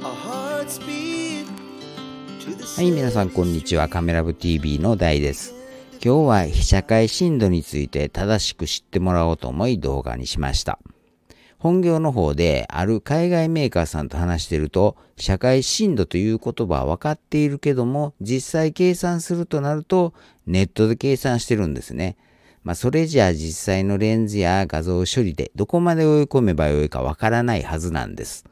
はい、皆さんこんにちは。カメラ部 TV の大です。今日は被写界深度について正しく知ってもらおうと思い動画にしました。本業の方である海外メーカーさんと話してると、社会深度という言葉は分かっているけども、実際計算するとなると、ネットで計算してるんですね。まあ、それじゃあ実際のレンズや画像処理でどこまで追い込めばよいか分からないはずなんです。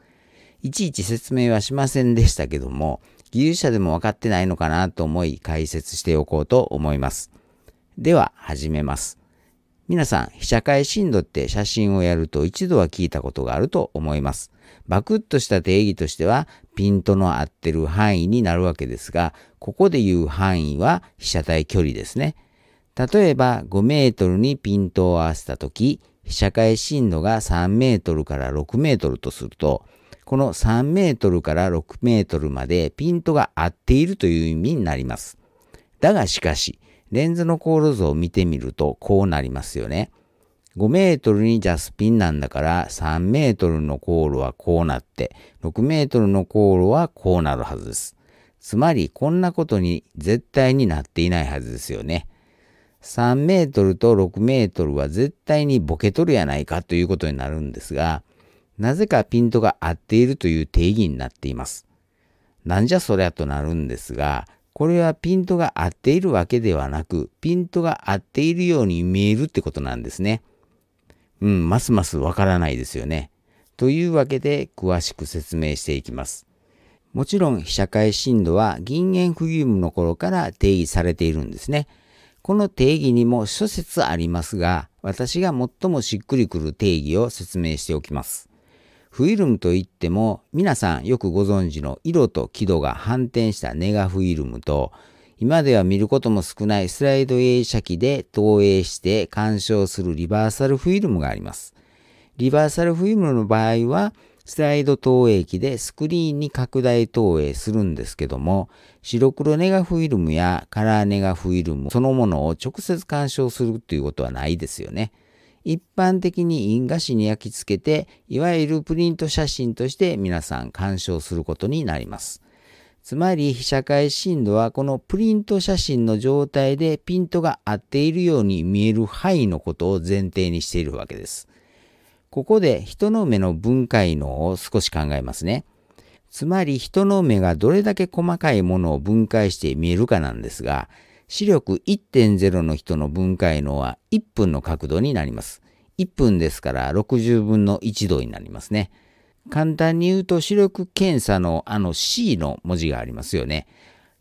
いちいち説明はしませんでしたけども、技術者でも分かってないのかなと思い解説しておこうと思います。では始めます。皆さん、被写界深度って写真をやると一度は聞いたことがあると思います。バクッとした定義としては、ピントの合ってる範囲になるわけですが、ここで言う範囲は被写体距離ですね。例えば5メートルにピントを合わせたとき、被写界深度が3メートルから6メートルとすると、この3メートルから6メートルまでピントが合っているという意味になります。だがしかし、レンズの航路図を見てみるとこうなりますよね。5メートルにジャスピンなんだから3メートルの航路はこうなって6メートルの航路はこうなるはずです。つまりこんなことに絶対になっていないはずですよね。3メートルと6メートルは絶対にボケとるやないかということになるんですがなぜかピントが合っているという定義になっています。なんじゃそりゃとなるんですが、これはピントが合っているわけではなく、ピントが合っているように見えるってことなんですね。うん、ますますわからないですよね。というわけで、詳しく説明していきます。もちろん、被写界深度は銀塩フギウムの頃から定義されているんですね。この定義にも諸説ありますが、私が最もしっくりくる定義を説明しておきます。フィルムといっても皆さんよくご存知の色と輝度が反転したネガフィルムと今では見ることも少ないスライド映写機で投影して鑑賞するリバーサルフィルムがあります。リバーサルフィルムの場合はスライド投影機でスクリーンに拡大投影するんですけども、白黒ネガフィルムやカラーネガフィルムそのものを直接鑑賞するということはないですよね。一般的に印画紙に焼き付けて、いわゆるプリント写真として皆さん鑑賞することになります。つまり、被写界深度はこのプリント写真の状態でピントが合っているように見える範囲のことを前提にしているわけです。ここで人の目の分解能を少し考えますね。つまり人の目がどれだけ細かいものを分解して見えるかなんですが、視力1.0の人の分解能は1分の角度になります。1分ですから60分の1度になりますね。簡単に言うと視力検査のあの C の文字がありますよね。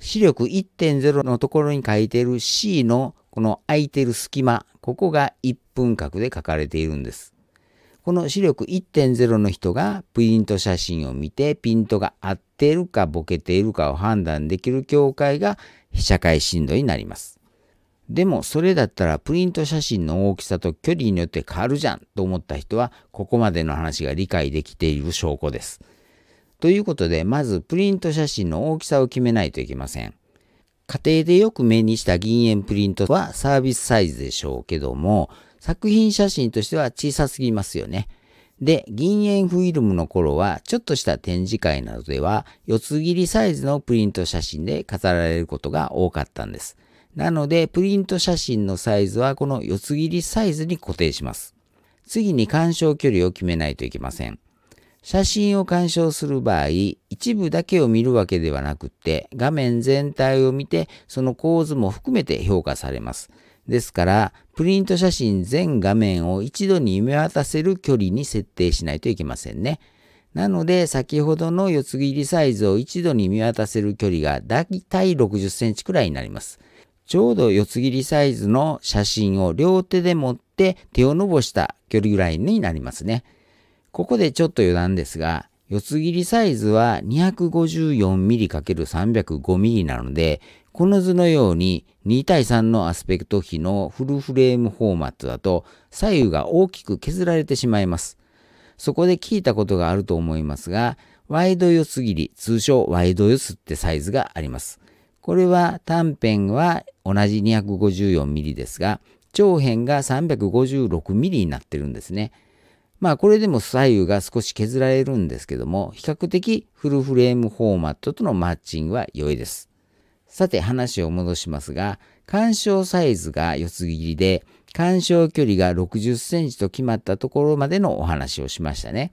視力1.0のところに書いている C のこの空いてる隙間、ここが1分角で書かれているんです。この視力1.0の人がプリント写真を見てピントが合っているかボケているかを判断できる境界が被写界深度になります。でもそれだったらプリント写真の大きさと距離によって変わるじゃんと思った人はここまでの話が理解できている証拠です。ということでまずプリント写真の大きさを決めないといけません。家庭でよく目にした銀塩プリントはサービスサイズでしょうけども作品写真としては小さすぎますよね。で、銀塩フィルムの頃は、ちょっとした展示会などでは、四つ切りサイズのプリント写真で飾られることが多かったんです。なので、プリント写真のサイズはこの四つ切りサイズに固定します。次に干渉距離を決めないといけません。写真を鑑賞する場合、一部だけを見るわけではなくって、画面全体を見て、その構図も含めて評価されます。ですから、プリント写真全画面を一度に見渡せる距離に設定しないといけませんね。なので、先ほどの四つ切りサイズを一度に見渡せる距離がだいたい60センチくらいになります。ちょうど四つ切りサイズの写真を両手で持って手を伸ばした距離ぐらいになりますね。ここでちょっと余談ですが、四つ切りサイズは 254mm×305mm なので、この図のように2対3のアスペクト比のフルフレームフォーマットだと左右が大きく削られてしまいます。そこで聞いたことがあると思いますが、ワイド四つ切り、通称ワイド四つってサイズがあります。これは短辺は同じ 254mm ですが、長辺が 356mm になってるんですね。まあこれでも左右が少し削られるんですけども、比較的フルフレームフォーマットとのマッチングは良いです。さて話を戻しますが、干渉サイズが四つ切りで、干渉距離が60センチと決まったところまでのお話をしましたね。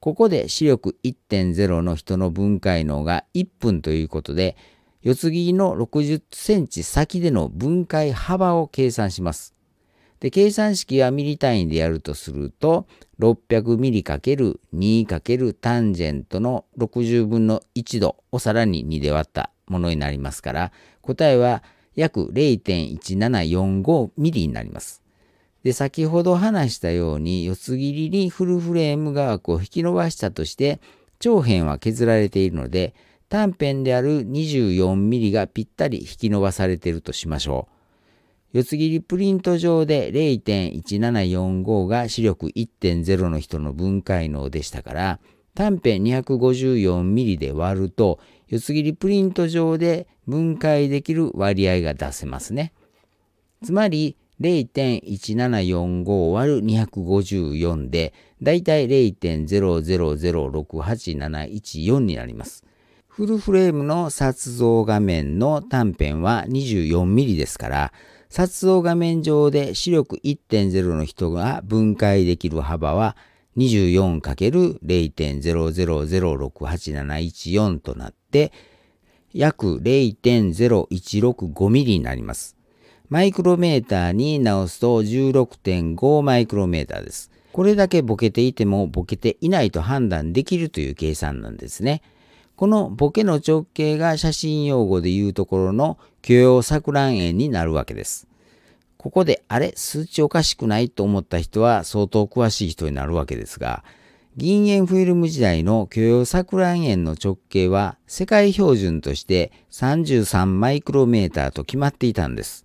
ここで視力1.0の人の分解能が1分ということで、四つ切りの60センチ先での分解幅を計算します。で、計算式はミリ単位でやるとすると、600ミリ ×2× タンジェントの60分の1度をさらに2で割ったものになりますから、答えは約0.1745ミリになります。で、先ほど話したように、四つ切りにフルフレーム画枠を引き伸ばしたとして、長辺は削られているので、短辺である24ミリがぴったり引き伸ばされているとしましょう。四つ切りプリント上で0.1745が視力1.0の人の分解能でしたから、短辺2 5 4ミリで割ると、四つ切りプリント上で分解できる割合が出せますね。つまり、0.1745割る254で、だいたい0.0006871になります。フルフレームの撮像画面の短辺は2 4ミリですから、撮像画面上で視力1.0の人が分解できる幅は 24×0.00068714 となって、約0.0165ミリになります。マイクロメーターに直すと16.5マイクロメーターです。これだけボケていてもボケていないと判断できるという計算なんですね。このボケの直径が写真用語で言うところの許容錯乱円になるわけです。ここであれ数値おかしくないと思った人は相当詳しい人になるわけですが、銀塩フィルム時代の許容錯乱円の直径は世界標準として33マイクロメーターと決まっていたんです。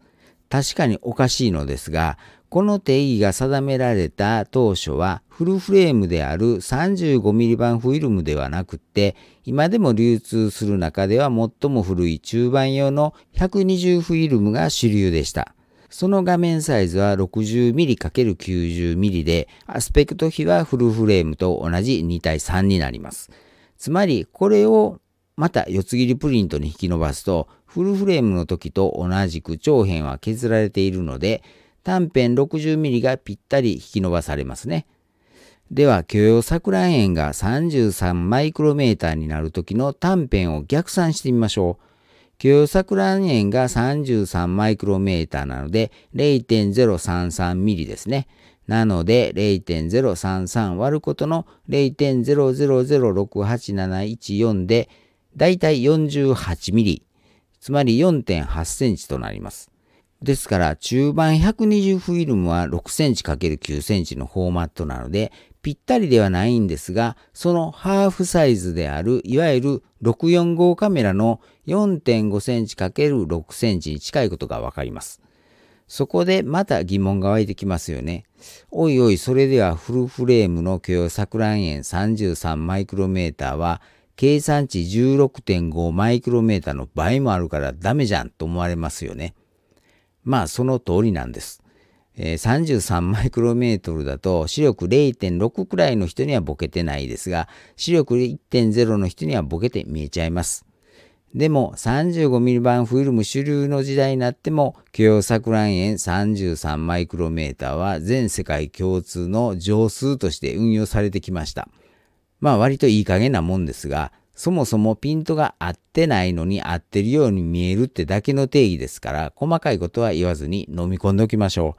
確かにおかしいのですが、この定義が定められた当初はフルフレームである 35mm 版フィルムではなくて今でも流通する中では最も古い中盤用の120フィルムが主流でした。その画面サイズは 60mm×90mm でアスペクト比はフルフレームと同じ2対3になります。つまりこれをまた四つ切りプリントに引き伸ばすとフルフレームの時と同じく長辺は削られているので短辺6 0ミリがぴったり引き伸ばされますね。では許容桜園円が33マイクロメーターになるときの短辺を逆算してみましょう。許容桜園円が33マイクロメーターなので0.033ミリですね。なので0.033割ることの0.0006871でだいたい48ミリ、つまり4.8センチとなります。ですから、中盤120フィルムは 6cm×9 c m のフォーマットなので、ぴったりではないんですが、そのハーフサイズである、いわゆる645カメラの4.5センチ ×6 c m に近いことがわかります。そこでまた疑問が湧いてきますよね。おいおい、それではフルフレームの許容錯乱円33マイクロメーターは、計算値16.5マイクロメーターの倍もあるからダメじゃんと思われますよね。まあその通りなんです。えー、33マイクロメートルだと視力0.6くらいの人にはボケてないですが、視力1.0の人にはボケて見えちゃいます。でも3 5ミ m 版フィルム主流の時代になっても許容錯乱円33マイクロメーターは全世界共通の常数として運用されてきました。まあ割といい加減なもんですが、そもそもピントが合ってないのに合ってるように見えるってだけの定義ですから、細かいことは言わずに飲み込んでおきましょ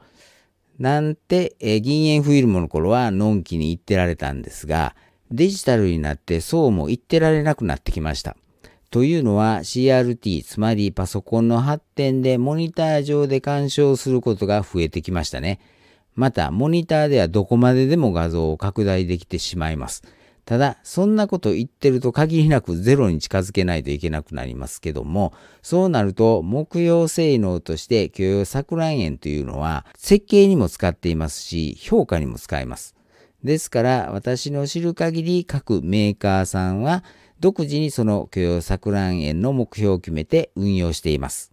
う。なんて、え銀塩フィルムの頃はのんきに言ってられたんですが、デジタルになってそうも言ってられなくなってきました。というのは CRT、つまりパソコンの発展でモニター上で干渉することが増えてきましたね。また、モニターではどこまででも画像を拡大できてしまいます。ただ、そんなこと言ってると限りなくゼロに近づけないといけなくなりますけども、そうなると、木曜性能として許容錯乱円というのは、設計にも使っていますし、評価にも使えます。ですから、私の知る限り、各メーカーさんは、独自にその許容錯乱円の目標を決めて運用しています。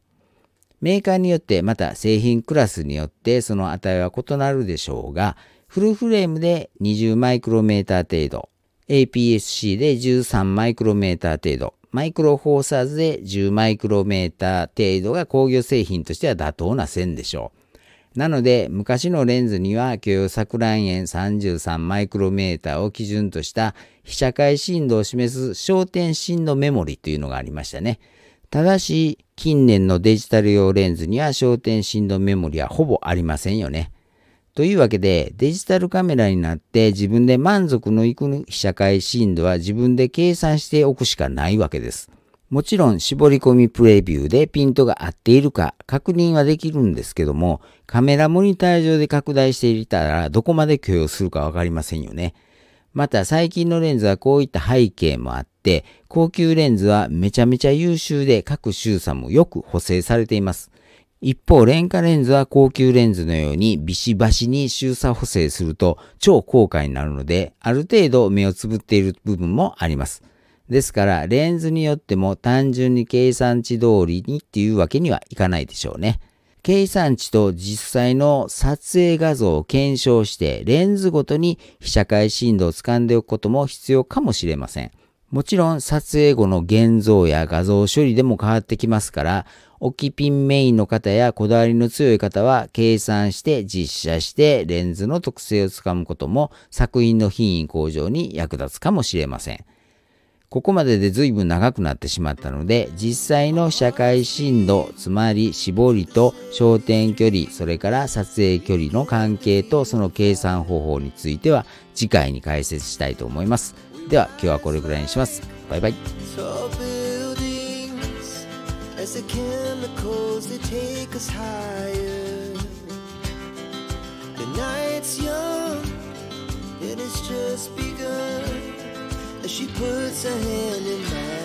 メーカーによってまた製品クラスによってその値は異なるでしょうが、フルフレームで20マイクロメーター程度、APS-C で13マイクロメーター程度、マイクロフォーサーズで10マイクロメーター程度が工業製品としては妥当な線でしょう。なので、昔のレンズには許容錯乱円33マイクロメーターを基準とした被写界振動を示す焦点振動メモリというのがありましたね。ただし、近年のデジタル用レンズには焦点振動メモリはほぼありませんよね。というわけで、デジタルカメラになって自分で満足のいく被写界深度は自分で計算しておくしかないわけです。もちろん絞り込みプレビューでピントが合っているか確認はできるんですけども、カメラモニター上で拡大していたらどこまで許容するかわかりませんよね。また最近のレンズはこういった背景もあって、高級レンズはめちゃめちゃ優秀で各周差もよく補正されています。一方、廉価レンズは高級レンズのようにビシバシに周差補正すると超高価になるので、ある程度目をつぶっている部分もあります。ですから、レンズによっても単純に計算値通りにっていうわけにはいかないでしょうね。計算値と実際の撮影画像を検証して、レンズごとに被写界深度を掴んでおくことも必要かもしれません。もちろん撮影後の現像や画像処理でも変わってきますから、置きピンメインの方やこだわりの強い方は計算して実写してレンズの特性をつかむことも作品の品位向上に役立つかもしれません。ここまでで随分長くなってしまったので、実際の社会深度、つまり絞りと焦点距離、それから撮影距離の関係とその計算方法については次回に解説したいと思います。では今日はこれくらいにします。バイバイ。as the chemicals they take us higher. The night's young, and it's just begun as she puts her hand in mine.